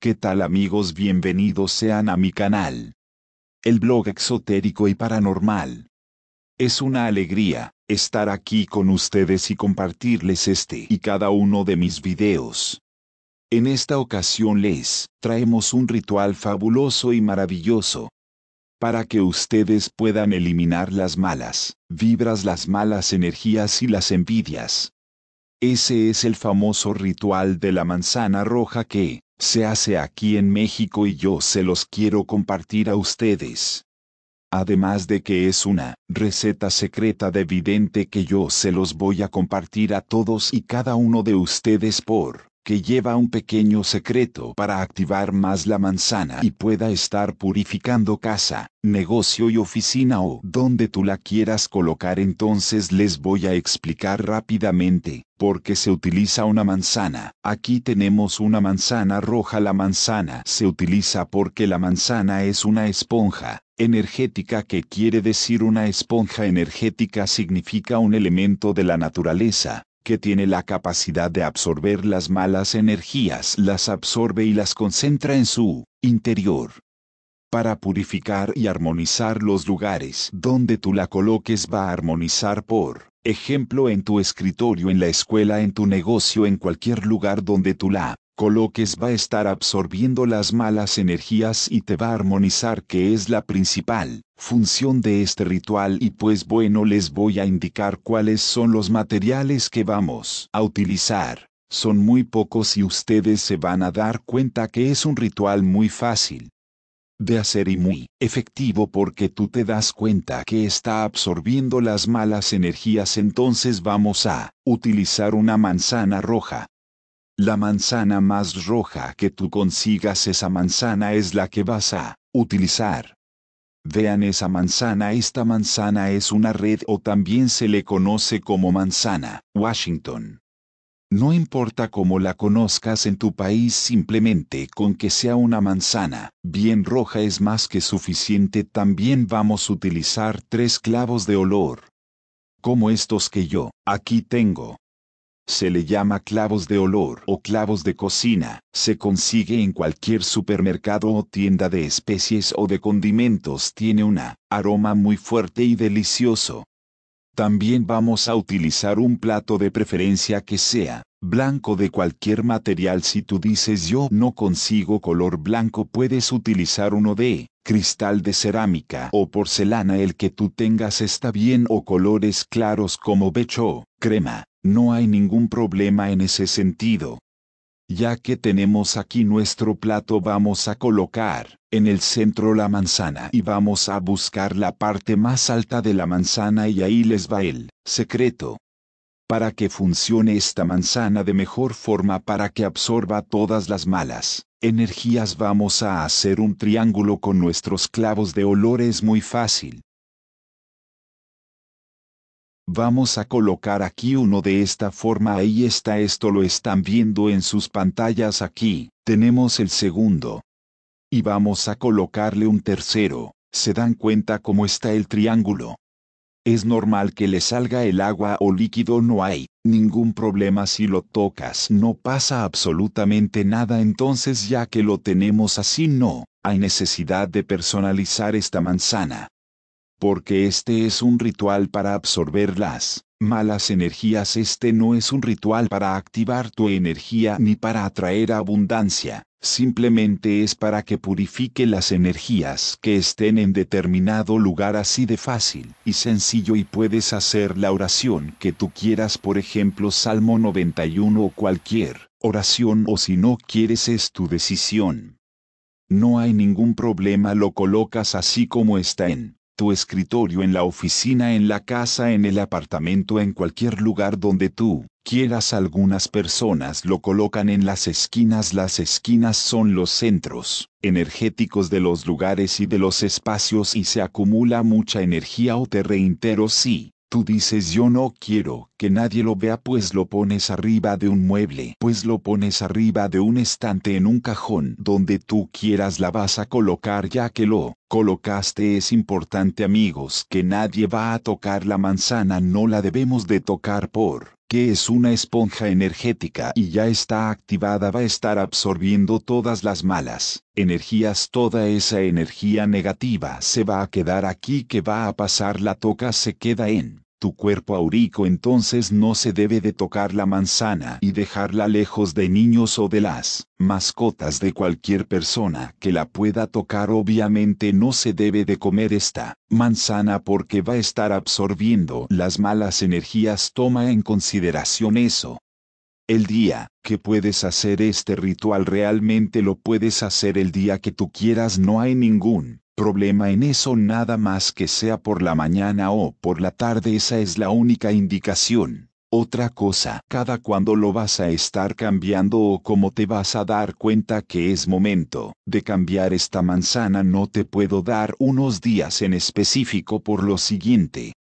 ¿Qué tal amigos? Bienvenidos sean a mi canal. El blog exotérico y paranormal. Es una alegría estar aquí con ustedes y compartirles este y cada uno de mis videos. En esta ocasión les traemos un ritual fabuloso y maravilloso para que ustedes puedan eliminar las malas vibras, las malas energías y las envidias. Ese es el famoso ritual de la manzana roja que se hace aquí en México y yo se los quiero compartir a ustedes. Además de que es una receta secreta de vidente que yo se los voy a compartir a todos y cada uno de ustedes por que lleva un pequeño secreto para activar más la manzana y pueda estar purificando casa, negocio y oficina o donde tú la quieras colocar entonces les voy a explicar rápidamente porque se utiliza una manzana. Aquí tenemos una manzana roja. La manzana se utiliza porque la manzana es una esponja energética que quiere decir una esponja energética significa un elemento de la naturaleza, que tiene la capacidad de absorber las malas energías, las absorbe y las concentra en su interior. Para purificar y armonizar los lugares donde tú la coloques va a armonizar por ejemplo en tu escritorio, en la escuela, en tu negocio, en cualquier lugar donde tú la coloques va a estar absorbiendo las malas energías y te va a armonizar que es la principal función de este ritual y pues bueno les voy a indicar cuáles son los materiales que vamos a utilizar. Son muy pocos y ustedes se van a dar cuenta que es un ritual muy fácil de hacer y muy efectivo porque tú te das cuenta que está absorbiendo las malas energías entonces vamos a utilizar una manzana roja, la manzana más roja que tú consigas esa manzana es la que vas a utilizar. Vean esa manzana, esta manzana es una red o también se le conoce como manzana, Washington. No importa cómo la conozcas en tu país, simplemente con que sea una manzana, bien roja es más que suficiente. También vamos a utilizar tres clavos de olor. Como estos que yo, aquí tengo, se le llama clavos de olor o clavos de cocina, se consigue en cualquier supermercado o tienda de especies o de condimentos, tiene un aroma muy fuerte y delicioso. También vamos a utilizar un plato de preferencia que sea blanco de cualquier material. Si tú dices yo no consigo color blanco, puedes utilizar uno de cristal de cerámica o porcelana el que tú tengas está bien o colores claros como becho, crema, no hay ningún problema en ese sentido. Ya que tenemos aquí nuestro plato vamos a colocar en el centro la manzana y vamos a buscar la parte más alta de la manzana y ahí les va el secreto. Para que funcione esta manzana de mejor forma para que absorba todas las malas energías vamos a hacer un triángulo con nuestros clavos de olor es muy fácil. Vamos a colocar aquí uno de esta forma, ahí está, esto lo están viendo en sus pantallas aquí, tenemos el segundo. Y vamos a colocarle un tercero, ¿se dan cuenta cómo está el triángulo? Es normal que le salga el agua o líquido, no hay ningún problema si lo tocas, no pasa absolutamente nada, entonces ya que lo tenemos así no, hay necesidad de personalizar esta manzana porque este es un ritual para absorber las malas energías. Este no es un ritual para activar tu energía ni para atraer abundancia, simplemente es para que purifique las energías que estén en determinado lugar así de fácil y sencillo y puedes hacer la oración que tú quieras, por ejemplo Salmo 91 o cualquier oración o si no quieres es tu decisión. No hay ningún problema, lo colocas así como está en tu escritorio, en la oficina, en la casa, en el apartamento, en cualquier lugar donde tú quieras. Algunas personas lo colocan en las esquinas. Las esquinas son los centros energéticos de los lugares y de los espacios y se acumula mucha energía o te reitero si tú dices yo no quiero que nadie lo vea pues lo pones arriba de un mueble, pues lo pones arriba de un estante en un cajón, donde tú quieras la vas a colocar ya que lo colocaste es importante amigos que nadie va a tocar la manzana no la debemos de tocar por que es una esponja energética y ya está activada va a estar absorbiendo todas las malas energías, toda esa energía negativa se va a quedar aquí que va a pasar la toca se queda en tu cuerpo aurico entonces no se debe de tocar la manzana y dejarla lejos de niños o de las mascotas de cualquier persona que la pueda tocar. Obviamente no se debe de comer esta manzana porque va a estar absorbiendo las malas energías. Toma en consideración eso. El día que puedes hacer este ritual realmente lo puedes hacer el día que tú quieras, no hay ningún problema en eso nada más que sea por la mañana o por la tarde, esa es la única indicación. Otra cosa, cada cuando lo vas a estar cambiando o como te vas a dar cuenta que es momento de cambiar esta manzana, no te puedo dar unos días en específico por lo siguiente.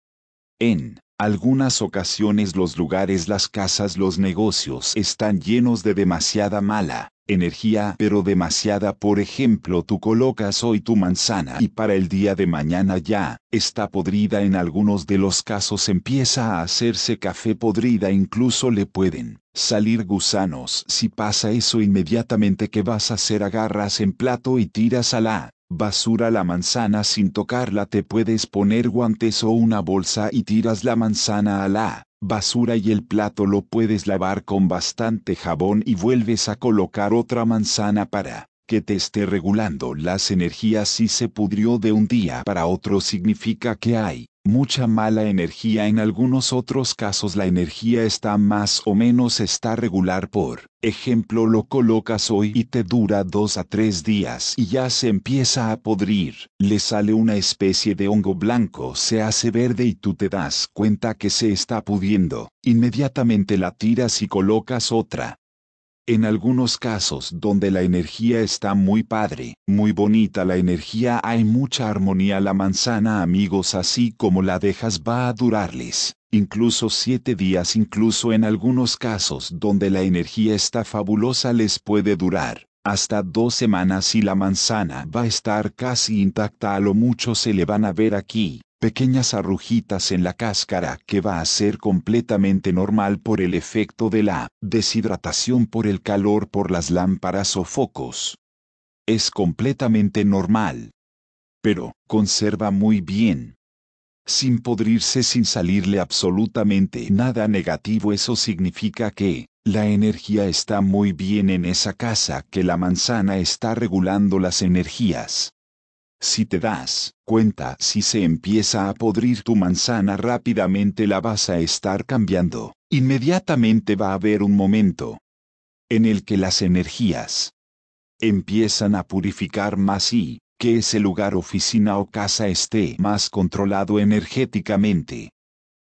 En algunas ocasiones los lugares, las casas, los negocios están llenos de demasiada mala energía, pero demasiada. Por ejemplo, tú colocas hoy tu manzana y para el día de mañana ya, está podrida en algunos de los casos empieza a hacerse café podrida, incluso le pueden salir gusanos. Si pasa eso inmediatamente que vas a hacer agarras en plato y tiras a la basura la manzana sin tocarla te puedes poner guantes o una bolsa y tiras la manzana a la basura y el plato lo puedes lavar con bastante jabón y vuelves a colocar otra manzana para que te esté regulando las energías si se pudrió de un día para otro significa que hay mucha mala energía. En algunos otros casos la energía está más o menos está regular por ejemplo lo colocas hoy y te dura dos a tres días y ya se empieza a podrir, le sale una especie de hongo blanco, se hace verde y tú te das cuenta que se está pudiendo, inmediatamente la tiras y colocas otra, en algunos casos donde la energía está muy padre, muy bonita la energía, hay mucha armonía. La manzana, amigos, así como la dejas va a durarles, incluso siete días, incluso en algunos casos donde la energía está fabulosa les puede durar. Hasta dos semanas y la manzana va a estar casi intacta a lo mucho se le van a ver aquí, pequeñas arrujitas en la cáscara que va a ser completamente normal por el efecto de la deshidratación por el calor por las lámparas o focos. Es completamente normal. Pero, conserva muy bien. Sin podrirse sin salirle absolutamente nada negativo eso significa que, la energía está muy bien en esa casa que la manzana está regulando las energías. Si te das cuenta, si se empieza a podrir tu manzana rápidamente la vas a estar cambiando. Inmediatamente va a haber un momento en el que las energías empiezan a purificar más y que ese lugar oficina o casa esté más controlado energéticamente.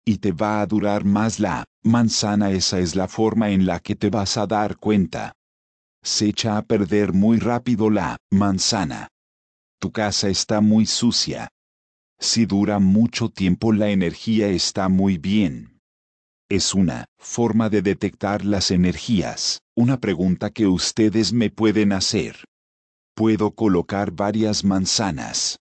Y te va a durar más la manzana, esa es la forma en la que te vas a dar cuenta. Se echa a perder muy rápido la manzana tu casa está muy sucia. Si dura mucho tiempo la energía está muy bien. Es una forma de detectar las energías, una pregunta que ustedes me pueden hacer. Puedo colocar varias manzanas,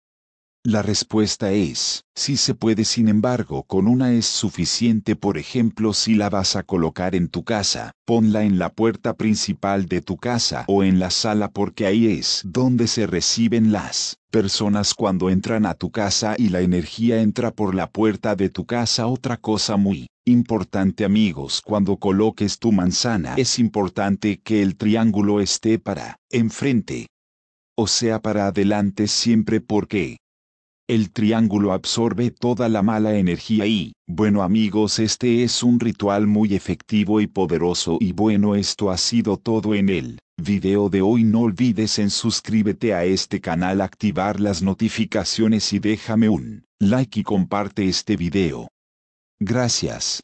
la respuesta es, sí se puede sin embargo, con una es suficiente por ejemplo si la vas a colocar en tu casa, ponla en la puerta principal de tu casa o en la sala porque ahí es donde se reciben las personas cuando entran a tu casa y la energía entra por la puerta de tu casa. Otra cosa muy importante amigos, cuando coloques tu manzana es importante que el triángulo esté para enfrente. O sea, para adelante siempre porque el triángulo absorbe toda la mala energía y, bueno amigos, este es un ritual muy efectivo y poderoso y bueno, esto ha sido todo en el video de hoy. No olvides en suscríbete a este canal, activar las notificaciones y déjame un like y comparte este video. Gracias.